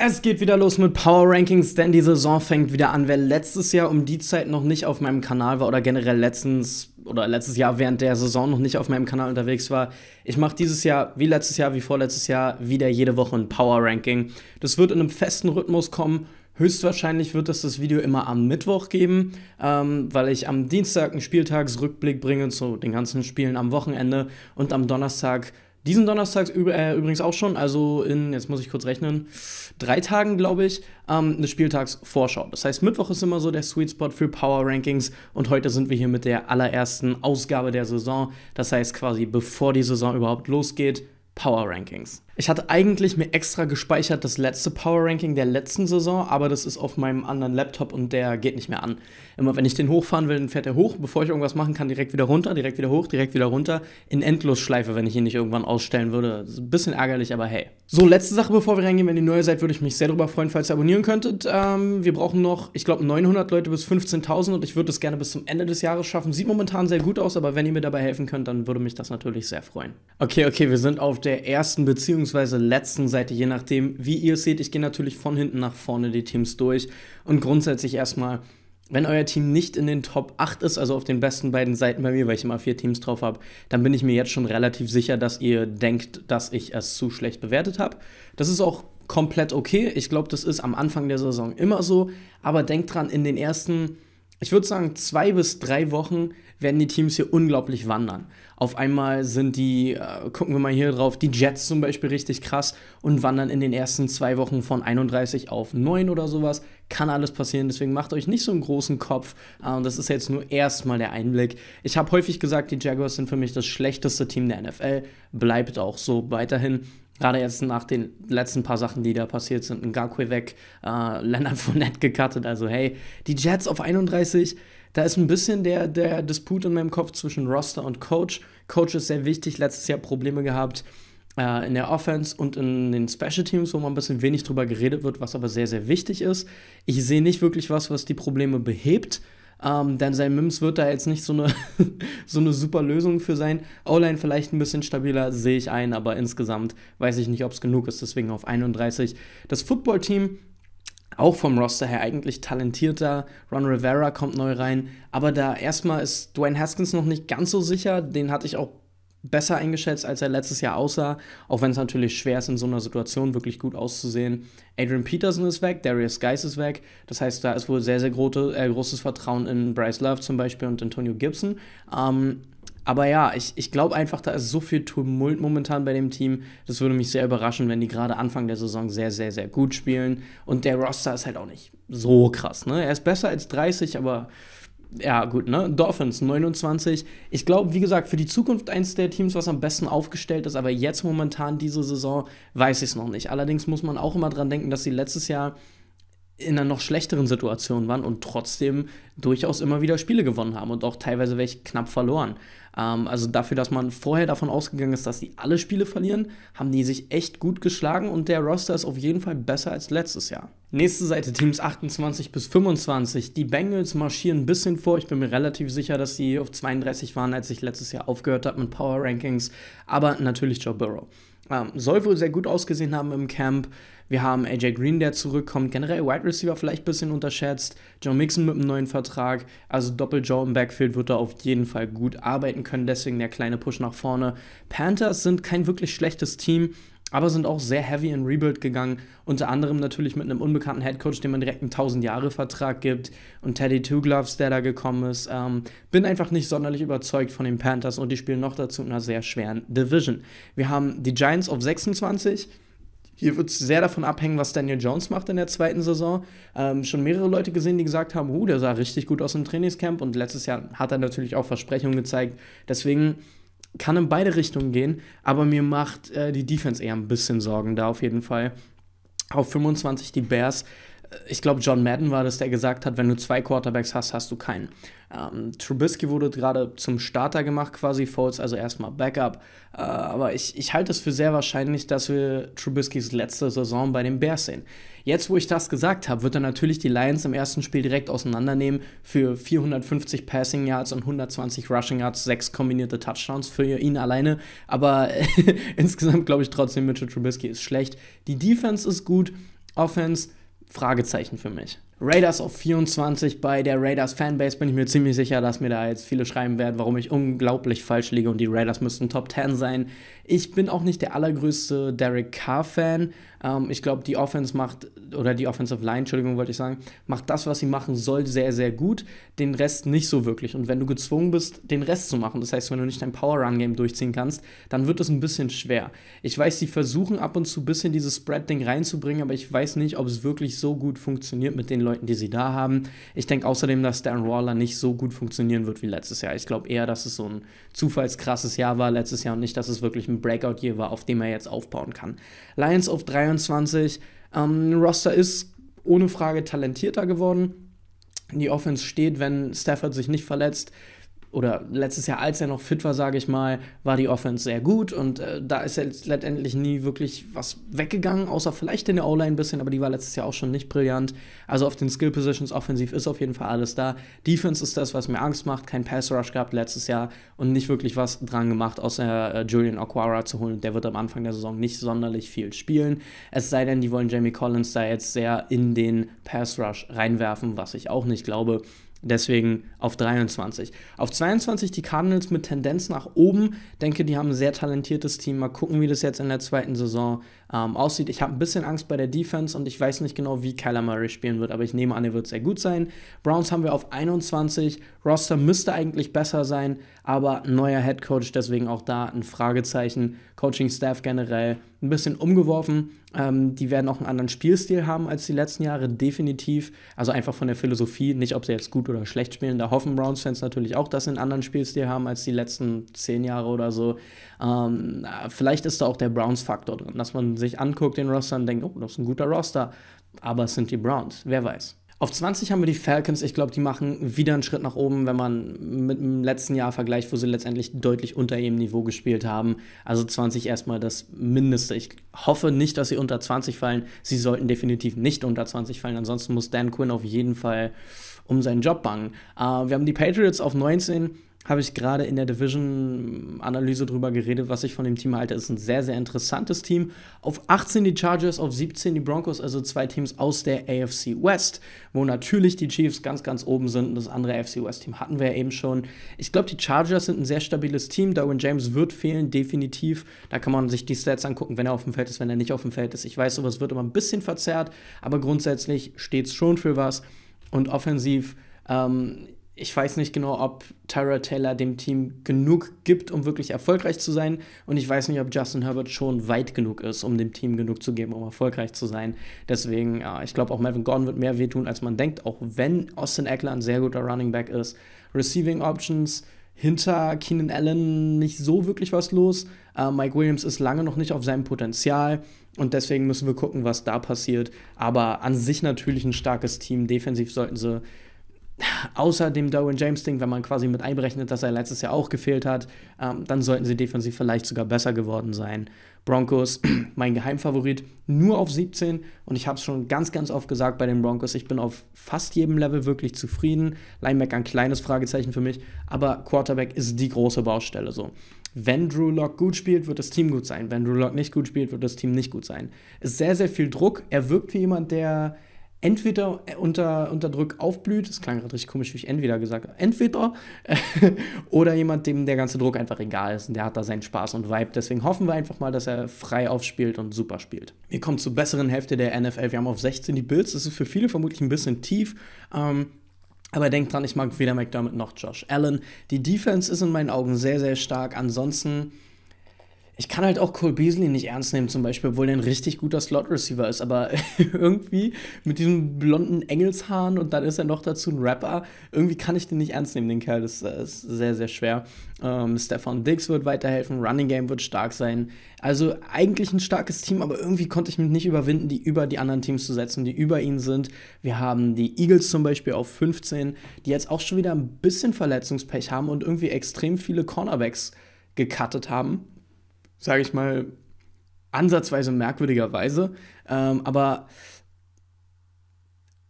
Es geht wieder los mit Power Rankings, denn die Saison fängt wieder an. Wer letztes Jahr um die Zeit noch nicht auf meinem Kanal war oder generell letztens oder letztes Jahr während der Saison noch nicht auf meinem Kanal unterwegs war, ich mache dieses Jahr wie letztes Jahr, wie vorletztes Jahr wieder jede Woche ein Power Ranking. Das wird in einem festen Rhythmus kommen. Höchstwahrscheinlich wird es das Video immer am Mittwoch geben, ähm, weil ich am Dienstag einen Spieltagsrückblick bringe zu den ganzen Spielen am Wochenende und am Donnerstag diesen Donnerstag äh, übrigens auch schon, also in, jetzt muss ich kurz rechnen, drei Tagen, glaube ich, ähm, eine Spieltagsvorschau. Das heißt, Mittwoch ist immer so der Sweet Spot für Power Rankings und heute sind wir hier mit der allerersten Ausgabe der Saison. Das heißt, quasi bevor die Saison überhaupt losgeht, Power Rankings. Ich hatte eigentlich mir extra gespeichert das letzte Power Ranking der letzten Saison, aber das ist auf meinem anderen Laptop und der geht nicht mehr an. Immer wenn ich den hochfahren will, dann fährt er hoch. Bevor ich irgendwas machen kann, direkt wieder runter, direkt wieder hoch, direkt wieder runter. In Endlosschleife, wenn ich ihn nicht irgendwann ausstellen würde. ein bisschen ärgerlich, aber hey. So, letzte Sache, bevor wir reingehen. Wenn ihr neu seid, würde ich mich sehr darüber freuen, falls ihr abonnieren könntet. Ähm, wir brauchen noch, ich glaube, 900 Leute bis 15.000 und ich würde es gerne bis zum Ende des Jahres schaffen. Sieht momentan sehr gut aus, aber wenn ihr mir dabei helfen könnt, dann würde mich das natürlich sehr freuen. Okay, okay, wir sind auf der der ersten beziehungsweise letzten Seite, je nachdem, wie ihr es seht. Ich gehe natürlich von hinten nach vorne die Teams durch und grundsätzlich erstmal, wenn euer Team nicht in den Top 8 ist, also auf den besten beiden Seiten bei mir, weil ich immer vier Teams drauf habe, dann bin ich mir jetzt schon relativ sicher, dass ihr denkt, dass ich es zu schlecht bewertet habe. Das ist auch komplett okay. Ich glaube, das ist am Anfang der Saison immer so, aber denkt dran, in den ersten ich würde sagen, zwei bis drei Wochen werden die Teams hier unglaublich wandern. Auf einmal sind die, äh, gucken wir mal hier drauf, die Jets zum Beispiel richtig krass und wandern in den ersten zwei Wochen von 31 auf 9 oder sowas. Kann alles passieren, deswegen macht euch nicht so einen großen Kopf. Äh, das ist jetzt nur erstmal der Einblick. Ich habe häufig gesagt, die Jaguars sind für mich das schlechteste Team der NFL. Bleibt auch so weiterhin. Gerade jetzt nach den letzten paar Sachen, die da passiert sind, ein Garque weg, äh, Leonard Fournette gecuttet. Also hey, die Jets auf 31, da ist ein bisschen der, der Disput in meinem Kopf zwischen Roster und Coach. Coach ist sehr wichtig, letztes Jahr Probleme gehabt äh, in der Offense und in den Special Teams, wo man ein bisschen wenig drüber geredet wird, was aber sehr, sehr wichtig ist. Ich sehe nicht wirklich was, was die Probleme behebt. Ähm, denn sein Mims wird da jetzt nicht so eine, so eine super Lösung für sein. O-Line vielleicht ein bisschen stabiler, sehe ich ein, aber insgesamt weiß ich nicht, ob es genug ist, deswegen auf 31. Das Football-Team, auch vom Roster her eigentlich talentierter. Ron Rivera kommt neu rein, aber da erstmal ist Dwayne Haskins noch nicht ganz so sicher. Den hatte ich auch besser eingeschätzt, als er letztes Jahr aussah, auch wenn es natürlich schwer ist, in so einer Situation wirklich gut auszusehen. Adrian Peterson ist weg, Darius Geis ist weg, das heißt, da ist wohl sehr, sehr große, äh, großes Vertrauen in Bryce Love zum Beispiel und Antonio Gibson. Ähm, aber ja, ich, ich glaube einfach, da ist so viel Tumult momentan bei dem Team. Das würde mich sehr überraschen, wenn die gerade Anfang der Saison sehr, sehr, sehr gut spielen. Und der Roster ist halt auch nicht so krass. Ne? Er ist besser als 30, aber ja, gut, ne? Dolphins 29. Ich glaube, wie gesagt, für die Zukunft eines der Teams, was am besten aufgestellt ist, aber jetzt momentan diese Saison, weiß ich es noch nicht. Allerdings muss man auch immer dran denken, dass sie letztes Jahr in einer noch schlechteren Situation waren und trotzdem durchaus immer wieder Spiele gewonnen haben und auch teilweise welche knapp verloren. Ähm, also dafür, dass man vorher davon ausgegangen ist, dass sie alle Spiele verlieren, haben die sich echt gut geschlagen und der Roster ist auf jeden Fall besser als letztes Jahr. Nächste Seite, Teams 28 bis 25. Die Bengals marschieren ein bisschen vor. Ich bin mir relativ sicher, dass sie auf 32 waren, als ich letztes Jahr aufgehört habe mit Power Rankings. Aber natürlich Joe Burrow. Ähm, soll wohl sehr gut ausgesehen haben im Camp. Wir haben AJ Green, der zurückkommt. Generell Wide Receiver vielleicht ein bisschen unterschätzt. Joe Mixon mit einem neuen Vertrag. Also Doppel-Joe im Backfield wird er auf jeden Fall gut arbeiten können. Deswegen der kleine Push nach vorne. Panthers sind kein wirklich schlechtes Team aber sind auch sehr heavy in Rebuild gegangen, unter anderem natürlich mit einem unbekannten Headcoach, dem man direkt einen 1000-Jahre-Vertrag gibt und Teddy Two Gloves, der da gekommen ist. Ähm, bin einfach nicht sonderlich überzeugt von den Panthers und die spielen noch dazu in einer sehr schweren Division. Wir haben die Giants auf 26, hier wird es sehr davon abhängen, was Daniel Jones macht in der zweiten Saison. Ähm, schon mehrere Leute gesehen, die gesagt haben, uh, der sah richtig gut aus im Trainingscamp und letztes Jahr hat er natürlich auch Versprechungen gezeigt. Deswegen kann in beide Richtungen gehen, aber mir macht äh, die Defense eher ein bisschen Sorgen da auf jeden Fall. Auf 25 die Bears. Äh, ich glaube, John Madden war das, der gesagt hat, wenn du zwei Quarterbacks hast, hast du keinen. Ähm, Trubisky wurde gerade zum Starter gemacht, quasi Falls, also erstmal Backup. Äh, aber ich, ich halte es für sehr wahrscheinlich, dass wir Trubiskys letzte Saison bei den Bears sehen. Jetzt, wo ich das gesagt habe, wird er natürlich die Lions im ersten Spiel direkt auseinandernehmen für 450 Passing Yards und 120 Rushing Yards, sechs kombinierte Touchdowns für ihn alleine. Aber insgesamt glaube ich trotzdem, Mitchell Trubisky ist schlecht. Die Defense ist gut, Offense Fragezeichen für mich. Raiders auf 24. Bei der Raiders Fanbase bin ich mir ziemlich sicher, dass mir da jetzt viele schreiben werden, warum ich unglaublich falsch liege und die Raiders müssten Top 10 sein. Ich bin auch nicht der allergrößte Derek Carr-Fan. Ähm, ich glaube, die Offense macht, oder die Offensive Line, Entschuldigung, wollte ich sagen, macht das, was sie machen soll, sehr, sehr gut. Den Rest nicht so wirklich. Und wenn du gezwungen bist, den Rest zu machen, das heißt, wenn du nicht dein Power-Run-Game durchziehen kannst, dann wird es ein bisschen schwer. Ich weiß, sie versuchen ab und zu ein bisschen dieses Spread-Ding reinzubringen, aber ich weiß nicht, ob es wirklich so gut funktioniert mit den Leuten, die sie da haben. Ich denke außerdem, dass Darren Waller nicht so gut funktionieren wird wie letztes Jahr. Ich glaube eher, dass es so ein zufallskrasses Jahr war letztes Jahr und nicht, dass es wirklich ein Breakout-Year war, auf dem er jetzt aufbauen kann. Lions auf 23, ähm, Roster ist ohne Frage talentierter geworden. Die Offense steht, wenn Stafford sich nicht verletzt oder letztes Jahr, als er noch fit war, sage ich mal, war die Offense sehr gut und äh, da ist jetzt letztendlich nie wirklich was weggegangen, außer vielleicht in der O-Line ein bisschen, aber die war letztes Jahr auch schon nicht brillant. Also auf den Skill Positions offensiv ist auf jeden Fall alles da. Defense ist das, was mir Angst macht. Kein Pass Rush gehabt letztes Jahr und nicht wirklich was dran gemacht, außer äh, Julian Aquara zu holen. Der wird am Anfang der Saison nicht sonderlich viel spielen. Es sei denn, die wollen Jamie Collins da jetzt sehr in den Pass Rush reinwerfen, was ich auch nicht glaube. Deswegen auf 23. Auf 22 die Cardinals mit Tendenz nach oben. Denke, die haben ein sehr talentiertes Team. Mal gucken, wie das jetzt in der zweiten Saison ähm, aussieht. Ich habe ein bisschen Angst bei der Defense und ich weiß nicht genau, wie Kyler Murray spielen wird, aber ich nehme an, er wird sehr gut sein. Browns haben wir auf 21. Roster müsste eigentlich besser sein, aber neuer Head Coach, deswegen auch da ein Fragezeichen. Coaching Staff generell ein bisschen umgeworfen. Ähm, die werden auch einen anderen Spielstil haben als die letzten Jahre, definitiv. Also einfach von der Philosophie, nicht ob sie jetzt gut oder schlecht spielen. Da hoffen Browns-Fans natürlich auch, dass sie einen anderen Spielstil haben als die letzten zehn Jahre oder so. Ähm, äh, vielleicht ist da auch der Browns-Faktor drin, dass man sich anguckt, den Roster und denkt, oh, das ist ein guter Roster. Aber es sind die Browns, wer weiß. Auf 20 haben wir die Falcons. Ich glaube, die machen wieder einen Schritt nach oben, wenn man mit dem letzten Jahr vergleicht, wo sie letztendlich deutlich unter ihrem Niveau gespielt haben. Also 20 erstmal das Mindeste. Ich hoffe nicht, dass sie unter 20 fallen. Sie sollten definitiv nicht unter 20 fallen. Ansonsten muss Dan Quinn auf jeden Fall um seinen Job bangen. Äh, wir haben die Patriots auf 19 habe ich gerade in der Division-Analyse drüber geredet, was ich von dem Team halte. ist ein sehr, sehr interessantes Team. Auf 18 die Chargers, auf 17 die Broncos, also zwei Teams aus der AFC West, wo natürlich die Chiefs ganz, ganz oben sind. Und das andere AFC West-Team hatten wir ja eben schon. Ich glaube, die Chargers sind ein sehr stabiles Team. Darwin James wird fehlen, definitiv. Da kann man sich die Stats angucken, wenn er auf dem Feld ist, wenn er nicht auf dem Feld ist. Ich weiß, sowas wird immer ein bisschen verzerrt, aber grundsätzlich steht es schon für was. Und offensiv ähm, ich weiß nicht genau, ob Tyra Taylor dem Team genug gibt, um wirklich erfolgreich zu sein. Und ich weiß nicht, ob Justin Herbert schon weit genug ist, um dem Team genug zu geben, um erfolgreich zu sein. Deswegen, ja, äh, ich glaube, auch Melvin Gordon wird mehr wehtun, als man denkt, auch wenn Austin Eckler ein sehr guter Running Back ist. Receiving Options hinter Keenan Allen nicht so wirklich was los. Uh, Mike Williams ist lange noch nicht auf seinem Potenzial. Und deswegen müssen wir gucken, was da passiert. Aber an sich natürlich ein starkes Team. Defensiv sollten sie außer dem Darwin James-Ding, wenn man quasi mit einberechnet, dass er letztes Jahr auch gefehlt hat, ähm, dann sollten sie defensiv vielleicht sogar besser geworden sein. Broncos, mein Geheimfavorit, nur auf 17 und ich habe es schon ganz, ganz oft gesagt bei den Broncos, ich bin auf fast jedem Level wirklich zufrieden. Lineback ein kleines Fragezeichen für mich, aber Quarterback ist die große Baustelle so. Wenn Drew Lock gut spielt, wird das Team gut sein. Wenn Drew Lock nicht gut spielt, wird das Team nicht gut sein. Ist sehr, sehr viel Druck. Er wirkt wie jemand, der entweder äh, unter, unter Druck aufblüht, das klang gerade richtig komisch, wie ich entweder gesagt habe, entweder, oder jemand, dem der ganze Druck einfach egal ist und der hat da seinen Spaß und Vibe. Deswegen hoffen wir einfach mal, dass er frei aufspielt und super spielt. Wir kommen zur besseren Hälfte der NFL. Wir haben auf 16 die Bills, das ist für viele vermutlich ein bisschen tief. Ähm, aber denkt dran, ich mag weder McDermott noch Josh Allen. Die Defense ist in meinen Augen sehr, sehr stark. Ansonsten ich kann halt auch Cole Beasley nicht ernst nehmen, zum Beispiel, obwohl er ein richtig guter Slot-Receiver ist. Aber irgendwie mit diesem blonden Engelshaaren und dann ist er noch dazu ein Rapper. Irgendwie kann ich den nicht ernst nehmen, den Kerl. Das, das äh, ist sehr, sehr schwer. Ähm, Stefan Diggs wird weiterhelfen, Running Game wird stark sein. Also eigentlich ein starkes Team, aber irgendwie konnte ich mich nicht überwinden, die über die anderen Teams zu setzen, die über ihn sind. Wir haben die Eagles zum Beispiel auf 15, die jetzt auch schon wieder ein bisschen Verletzungspech haben und irgendwie extrem viele Cornerbacks gecuttet haben, sage ich mal, ansatzweise merkwürdigerweise. Ähm, aber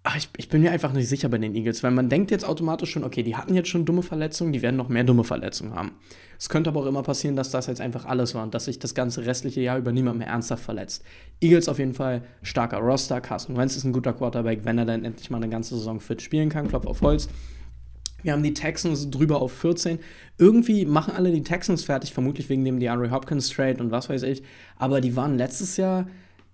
ach, ich, ich, bin mir einfach nicht sicher bei den Eagles, weil man denkt jetzt automatisch schon, okay, die hatten jetzt schon dumme Verletzungen, die werden noch mehr dumme Verletzungen haben. Es könnte aber auch immer passieren, dass das jetzt einfach alles war und dass sich das ganze restliche Jahr über niemand mehr ernsthaft verletzt. Eagles auf jeden Fall starker Roster, Carsten Wentz ist ein guter Quarterback, wenn er dann endlich mal eine ganze Saison fit spielen kann, Klopf auf Holz. Wir haben die Texans drüber auf 14. Irgendwie machen alle die Texans fertig, vermutlich wegen dem DeAndre Hopkins Trade und was weiß ich. Aber die waren letztes Jahr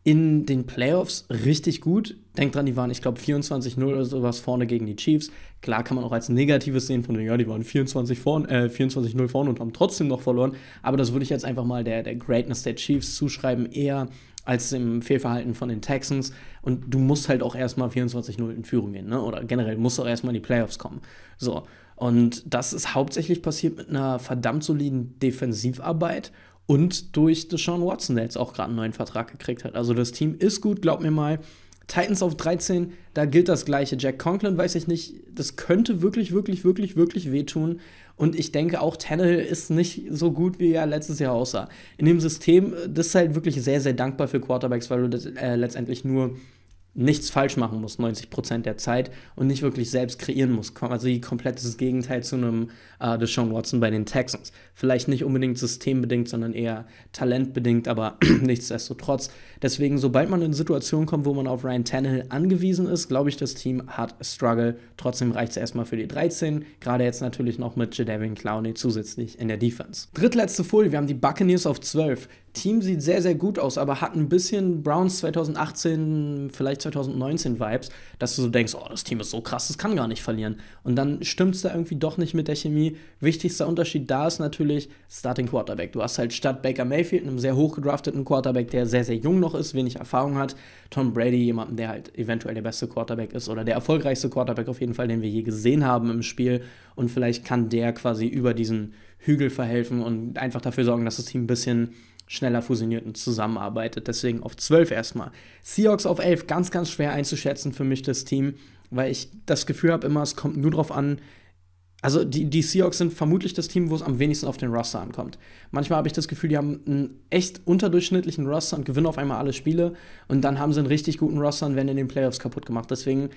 in den Playoffs richtig gut. Denkt dran, die waren, ich glaube, 24-0 oder sowas vorne gegen die Chiefs. Klar kann man auch als Negatives sehen von, denen, ja, die waren 24-0 vorn, äh, vorne und haben trotzdem noch verloren. Aber das würde ich jetzt einfach mal der, der Greatness der Chiefs zuschreiben, eher als im Fehlverhalten von den Texans. Und du musst halt auch erstmal 24-0 in Führung gehen, ne? Oder generell musst du auch erstmal in die Playoffs kommen. So. Und das ist hauptsächlich passiert mit einer verdammt soliden Defensivarbeit und durch Deshaun Watson, der jetzt auch gerade einen neuen Vertrag gekriegt hat. Also das Team ist gut, glaub mir mal. Titans auf 13, da gilt das gleiche. Jack Conklin weiß ich nicht, das könnte wirklich, wirklich, wirklich, wirklich wehtun. Und ich denke auch, Tannehill ist nicht so gut, wie er letztes Jahr aussah. In dem System, äh, das ist halt wirklich sehr, sehr dankbar für Quarterbacks, weil du das, äh, letztendlich nur nichts falsch machen muss 90 der Zeit und nicht wirklich selbst kreieren muss. Also komplettes Gegenteil zu einem äh, Deshaun Watson bei den Texans. Vielleicht nicht unbedingt systembedingt, sondern eher talentbedingt, aber nichtsdestotrotz. Deswegen, sobald man in eine Situation kommt, wo man auf Ryan Tannehill angewiesen ist, glaube ich, das Team hat Struggle. Trotzdem reicht es erstmal für die 13, gerade jetzt natürlich noch mit Jadavion Clowney zusätzlich in der Defense. Drittletzte Folie, wir haben die Buccaneers auf 12. Team sieht sehr, sehr gut aus, aber hat ein bisschen Browns 2018, vielleicht 2019 Vibes, dass du so denkst, oh, das Team ist so krass, das kann gar nicht verlieren. Und dann stimmt es da irgendwie doch nicht mit der Chemie. Wichtigster Unterschied da ist natürlich Starting Quarterback. Du hast halt statt Baker Mayfield einem sehr hochgedrafteten Quarterback, der sehr, sehr jung noch ist, wenig Erfahrung hat, Tom Brady, jemanden, der halt eventuell der beste Quarterback ist oder der erfolgreichste Quarterback auf jeden Fall, den wir je gesehen haben im Spiel. Und vielleicht kann der quasi über diesen Hügel verhelfen und einfach dafür sorgen, dass das Team ein bisschen schneller fusioniert und zusammenarbeitet. Deswegen auf 12 erstmal. Seahawks auf 11, ganz, ganz schwer einzuschätzen für mich das Team, weil ich das Gefühl habe immer, es kommt nur darauf an, also die, die Seahawks sind vermutlich das Team, wo es am wenigsten auf den Roster ankommt. Manchmal habe ich das Gefühl, die haben einen echt unterdurchschnittlichen Roster und gewinnen auf einmal alle Spiele und dann haben sie einen richtig guten Roster und werden in den Playoffs kaputt gemacht. Deswegen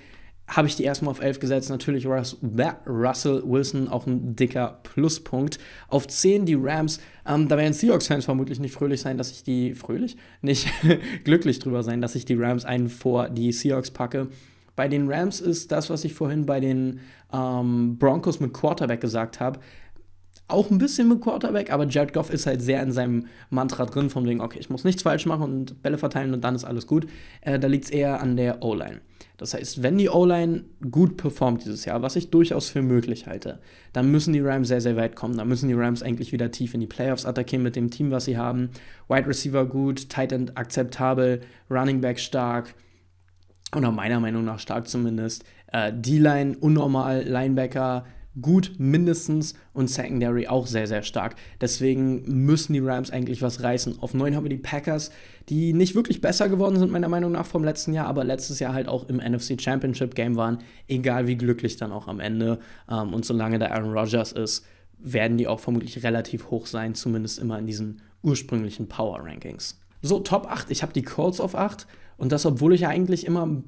habe ich die erstmal auf 11 gesetzt. Natürlich Russell Wilson, auch ein dicker Pluspunkt. Auf 10 die Rams. Ähm, da werden Seahawks-Fans vermutlich nicht fröhlich sein, dass ich die fröhlich, nicht glücklich drüber sein, dass ich die Rams einen vor die Seahawks packe. Bei den Rams ist das, was ich vorhin bei den ähm, Broncos mit Quarterback gesagt habe, auch ein bisschen mit Quarterback, aber Jared Goff ist halt sehr in seinem Mantra drin, vom wegen, okay, ich muss nichts falsch machen und Bälle verteilen und dann ist alles gut. Äh, da liegt es eher an der O-Line. Das heißt, wenn die O-Line gut performt dieses Jahr, was ich durchaus für möglich halte, dann müssen die Rams sehr, sehr weit kommen. Dann müssen die Rams eigentlich wieder tief in die Playoffs attackieren mit dem Team, was sie haben. Wide Receiver gut, Tight End akzeptabel, Running Back stark oder meiner Meinung nach stark zumindest. Äh, D-Line unnormal, Linebacker gut mindestens und Secondary auch sehr, sehr stark. Deswegen müssen die Rams eigentlich was reißen. Auf 9 haben wir die Packers, die nicht wirklich besser geworden sind, meiner Meinung nach, vom letzten Jahr, aber letztes Jahr halt auch im NFC Championship Game waren, egal wie glücklich dann auch am Ende. Ähm, und solange da Aaron Rodgers ist, werden die auch vermutlich relativ hoch sein, zumindest immer in diesen ursprünglichen Power Rankings. So, Top 8. Ich habe die Colts auf 8. Und das, obwohl ich ja eigentlich immer ein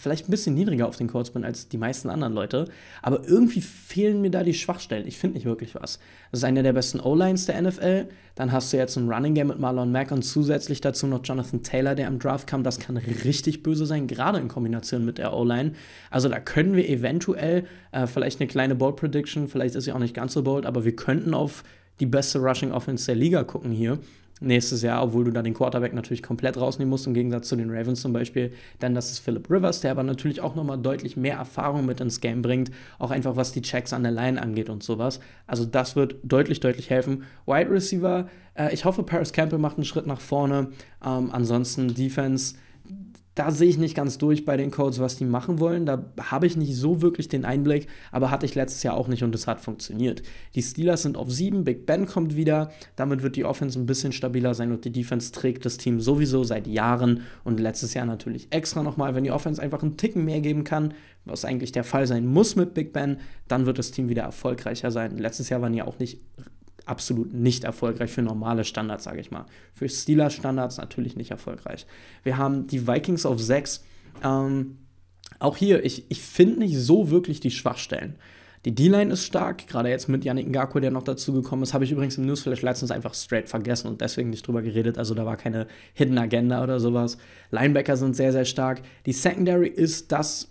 vielleicht ein bisschen niedriger auf den Codes bin als die meisten anderen Leute, aber irgendwie fehlen mir da die Schwachstellen. Ich finde nicht wirklich was. Das ist eine der besten O-Lines der NFL. Dann hast du jetzt ein Running Game mit Marlon Mack und zusätzlich dazu noch Jonathan Taylor, der am Draft kam. Das kann richtig böse sein, gerade in Kombination mit der O-Line. Also da können wir eventuell äh, vielleicht eine kleine Bold Prediction, vielleicht ist sie auch nicht ganz so bold, aber wir könnten auf die beste Rushing Offense der Liga gucken hier nächstes Jahr, obwohl du da den Quarterback natürlich komplett rausnehmen musst, im Gegensatz zu den Ravens zum Beispiel. Dann, das ist Philip Rivers, der aber natürlich auch nochmal deutlich mehr Erfahrung mit ins Game bringt, auch einfach was die Checks an der Line angeht und sowas. Also das wird deutlich, deutlich helfen. Wide Receiver, äh, ich hoffe, Paris Campbell macht einen Schritt nach vorne. Ähm, ansonsten Defense da sehe ich nicht ganz durch bei den Codes, was die machen wollen. Da habe ich nicht so wirklich den Einblick, aber hatte ich letztes Jahr auch nicht und es hat funktioniert. Die Steelers sind auf 7, Big Ben kommt wieder. Damit wird die Offense ein bisschen stabiler sein und die Defense trägt das Team sowieso seit Jahren und letztes Jahr natürlich extra nochmal. Wenn die Offense einfach einen Ticken mehr geben kann, was eigentlich der Fall sein muss mit Big Ben, dann wird das Team wieder erfolgreicher sein. Letztes Jahr waren ja auch nicht absolut nicht erfolgreich für normale Standards, sage ich mal. Für Steeler-Standards natürlich nicht erfolgreich. Wir haben die Vikings auf 6. Ähm, auch hier, ich, ich finde nicht so wirklich die Schwachstellen. Die D-Line ist stark, gerade jetzt mit Yannick Ngakwe, der noch dazugekommen ist. Habe ich übrigens im Newsflash letztens einfach straight vergessen und deswegen nicht drüber geredet. Also da war keine Hidden Agenda oder sowas. Linebacker sind sehr, sehr stark. Die Secondary ist das,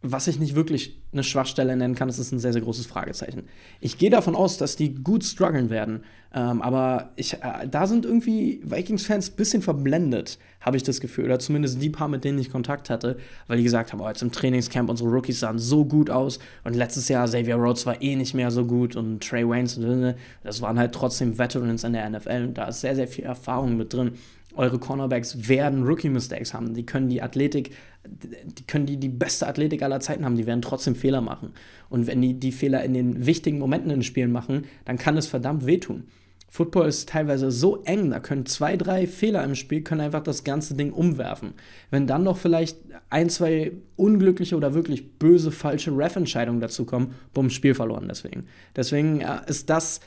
was ich nicht wirklich eine Schwachstelle nennen kann, das ist ein sehr, sehr großes Fragezeichen. Ich gehe davon aus, dass die gut strugglen werden, ähm, aber ich, äh, da sind irgendwie Vikings-Fans ein bisschen verblendet, habe ich das Gefühl, oder zumindest die paar, mit denen ich Kontakt hatte, weil die gesagt haben, oh, jetzt im Trainingscamp unsere Rookies sahen so gut aus und letztes Jahr Xavier Rhodes war eh nicht mehr so gut und Trey Waynes, ne, das waren halt trotzdem Veterans in der NFL und da ist sehr, sehr viel Erfahrung mit drin eure Cornerbacks werden Rookie-Mistakes haben. Die können die Athletik die können die die beste Athletik aller Zeiten haben, die werden trotzdem Fehler machen. Und wenn die die Fehler in den wichtigen Momenten in den Spielen machen, dann kann es verdammt wehtun. Football ist teilweise so eng, da können zwei, drei Fehler im Spiel können einfach das ganze Ding umwerfen. Wenn dann noch vielleicht ein, zwei unglückliche oder wirklich böse falsche Ref-Entscheidungen dazu kommen, bumm, Spiel verloren deswegen. Deswegen äh, ist das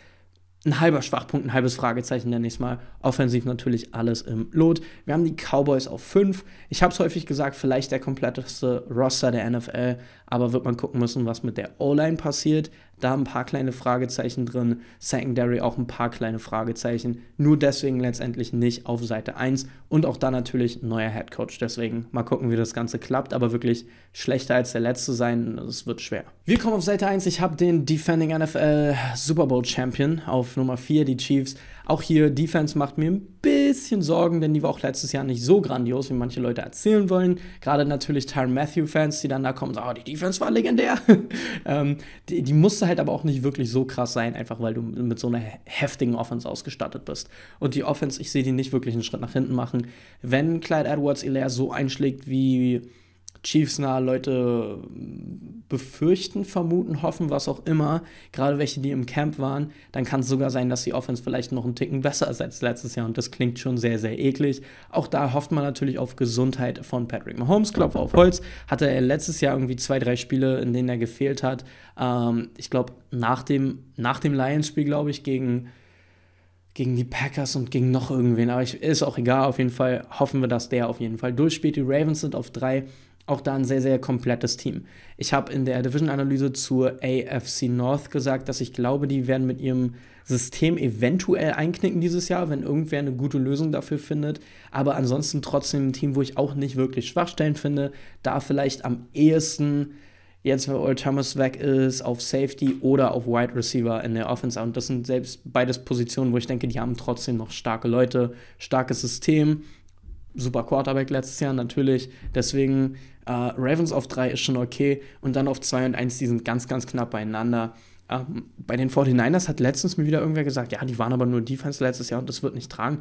ein halber Schwachpunkt, ein halbes Fragezeichen nenne ich es mal. Offensiv natürlich alles im Lot. Wir haben die Cowboys auf 5. Ich habe es häufig gesagt, vielleicht der kompletteste Roster der NFL aber wird man gucken müssen, was mit der O-Line passiert. Da ein paar kleine Fragezeichen drin, Secondary auch ein paar kleine Fragezeichen. Nur deswegen letztendlich nicht auf Seite 1 und auch da natürlich neuer Head Coach. Deswegen mal gucken, wie das Ganze klappt, aber wirklich schlechter als der letzte sein, das wird schwer. Wir kommen auf Seite 1. Ich habe den Defending NFL Super Bowl Champion auf Nummer 4, die Chiefs. Auch hier Defense macht mir ein bisschen bisschen Sorgen, denn die war auch letztes Jahr nicht so grandios, wie manche Leute erzählen wollen. Gerade natürlich Tyron Matthew-Fans, die dann da kommen und sagen, oh, die Defense war legendär. ähm, die, die, musste halt aber auch nicht wirklich so krass sein, einfach weil du mit so einer heftigen Offense ausgestattet bist. Und die Offense, ich sehe die nicht wirklich einen Schritt nach hinten machen. Wenn Clyde Edwards-Hilaire so einschlägt wie Chiefs-nahe Leute äh, befürchten, vermuten, hoffen, was auch immer, gerade welche, die im Camp waren, dann kann es sogar sein, dass die Offense vielleicht noch einen Ticken besser ist als letztes Jahr und das klingt schon sehr, sehr eklig. Auch da hofft man natürlich auf Gesundheit von Patrick Mahomes. Klopf auf Holz. Hatte er letztes Jahr irgendwie zwei, drei Spiele, in denen er gefehlt hat. Ähm, ich glaube, nach dem, nach dem Lions-Spiel, glaube ich, gegen gegen die Packers und gegen noch irgendwen. Aber ich, ist auch egal. Auf jeden Fall hoffen wir, dass der auf jeden Fall durchspielt. Die Ravens sind auf drei auch da ein sehr, sehr komplettes Team. Ich habe in der Division-Analyse zur AFC North gesagt, dass ich glaube, die werden mit ihrem System eventuell einknicken dieses Jahr, wenn irgendwer eine gute Lösung dafür findet. Aber ansonsten trotzdem ein Team, wo ich auch nicht wirklich Schwachstellen finde. Da vielleicht am ehesten jetzt, weil Old Thomas weg ist, auf Safety oder auf Wide Receiver in der Offense. Und das sind selbst beides Positionen, wo ich denke, die haben trotzdem noch starke Leute, starkes System super Quarterback letztes Jahr, natürlich. Deswegen äh, Ravens auf 3 ist schon okay. Und dann auf 2 und 1, die sind ganz, ganz knapp beieinander. Ähm, bei den 49ers hat letztens mir wieder irgendwer gesagt, ja, die waren aber nur Defense letztes Jahr und das wird nicht tragen.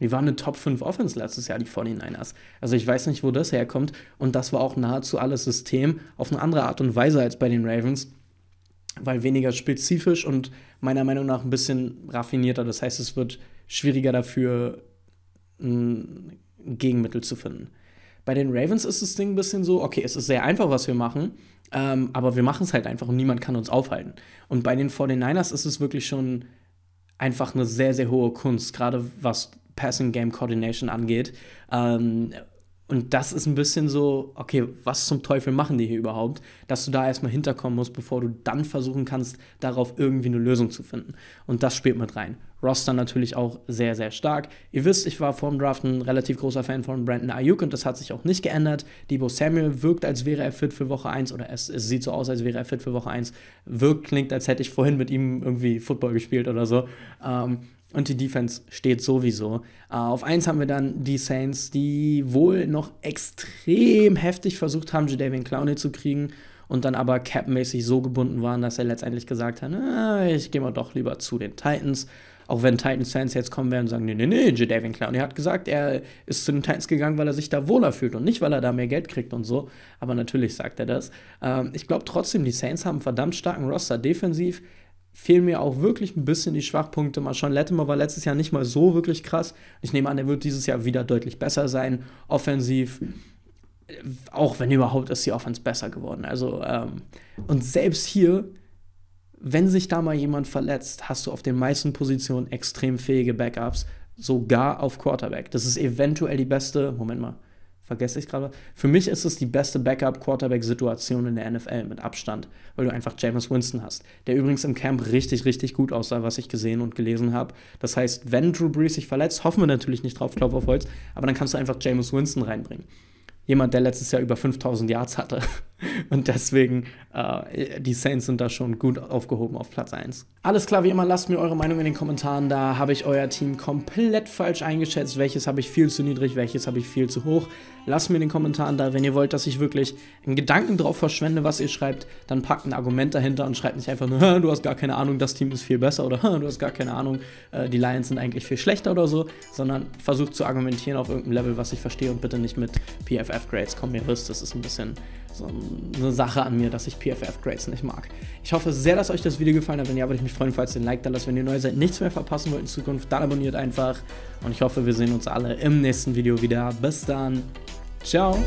Die waren eine Top 5 Offense letztes Jahr, die 49ers. Also ich weiß nicht, wo das herkommt. Und das war auch nahezu alles System auf eine andere Art und Weise als bei den Ravens weil weniger spezifisch und meiner Meinung nach ein bisschen raffinierter. Das heißt, es wird schwieriger dafür, ein Gegenmittel zu finden. Bei den Ravens ist das Ding ein bisschen so, okay, es ist sehr einfach, was wir machen, ähm, aber wir machen es halt einfach und niemand kann uns aufhalten. Und bei den 49ers ist es wirklich schon einfach eine sehr, sehr hohe Kunst, gerade was Passing Game Coordination angeht. Ähm, und das ist ein bisschen so, okay, was zum Teufel machen die hier überhaupt? Dass du da erstmal hinterkommen musst, bevor du dann versuchen kannst, darauf irgendwie eine Lösung zu finden. Und das spielt mit rein. Roster natürlich auch sehr, sehr stark. Ihr wisst, ich war vor dem Draft ein relativ großer Fan von Brandon Ayuk und das hat sich auch nicht geändert. Debo Samuel wirkt, als wäre er fit für Woche 1 oder es, es sieht so aus, als wäre er fit für Woche 1. Wirkt, klingt, als hätte ich vorhin mit ihm irgendwie Football gespielt oder so. Ähm, und die Defense steht sowieso. Äh, auf eins haben wir dann die Saints, die wohl noch extrem heftig versucht haben, Jadavian Clowney zu kriegen und dann aber capmäßig so gebunden waren, dass er letztendlich gesagt hat, ich gehe mal doch lieber zu den Titans. Auch wenn Titans-Fans jetzt kommen werden und sagen, nee, nee, nee, Jadavian Clowney hat gesagt, er ist zu den Titans gegangen, weil er sich da wohler fühlt und nicht, weil er da mehr Geld kriegt und so. Aber natürlich sagt er das. Ähm, ich glaube trotzdem, die Saints haben einen verdammt starken Roster defensiv fehlen mir auch wirklich ein bisschen die Schwachpunkte. Mal schon, Latimer war letztes Jahr nicht mal so wirklich krass. Ich nehme an, er wird dieses Jahr wieder deutlich besser sein, offensiv. Auch wenn überhaupt ist die Offense besser geworden. Also, ähm, und selbst hier, wenn sich da mal jemand verletzt, hast du auf den meisten Positionen extrem fähige Backups, sogar auf Quarterback. Das ist eventuell die beste, Moment mal, vergesse ich gerade. Für mich ist es die beste Backup-Quarterback-Situation in der NFL mit Abstand, weil du einfach Jameis Winston hast, der übrigens im Camp richtig, richtig gut aussah, was ich gesehen und gelesen habe. Das heißt, wenn Drew Brees sich verletzt, hoffen wir natürlich nicht drauf, Klopf auf Holz, aber dann kannst du einfach Jameis Winston reinbringen. Jemand, der letztes Jahr über 5000 Yards hatte. Und deswegen, äh, die Saints sind da schon gut aufgehoben auf Platz 1. Alles klar, wie immer, lasst mir eure Meinung in den Kommentaren da. Habe ich euer Team komplett falsch eingeschätzt? Welches habe ich viel zu niedrig? Welches habe ich viel zu hoch? Lasst mir in den Kommentaren da, wenn ihr wollt, dass ich wirklich einen Gedanken drauf verschwende, was ihr schreibt, dann packt ein Argument dahinter und schreibt nicht einfach nur, du hast gar keine Ahnung, das Team ist viel besser oder du hast gar keine Ahnung, äh, die Lions sind eigentlich viel schlechter oder so, sondern versucht zu argumentieren auf irgendeinem Level, was ich verstehe und bitte nicht mit PFF-Grades kommen. Ihr wisst, das ist ein bisschen so eine Sache an mir, dass ich PFF-Grades nicht mag. Ich hoffe sehr, dass euch das Video gefallen hat. Wenn ja, würde ich mich freuen, falls ihr ein Like da lasst. Wenn ihr neu seid, nichts mehr verpassen wollt in Zukunft, dann abonniert einfach. Und ich hoffe, wir sehen uns alle im nächsten Video wieder. Bis dann. Ciao.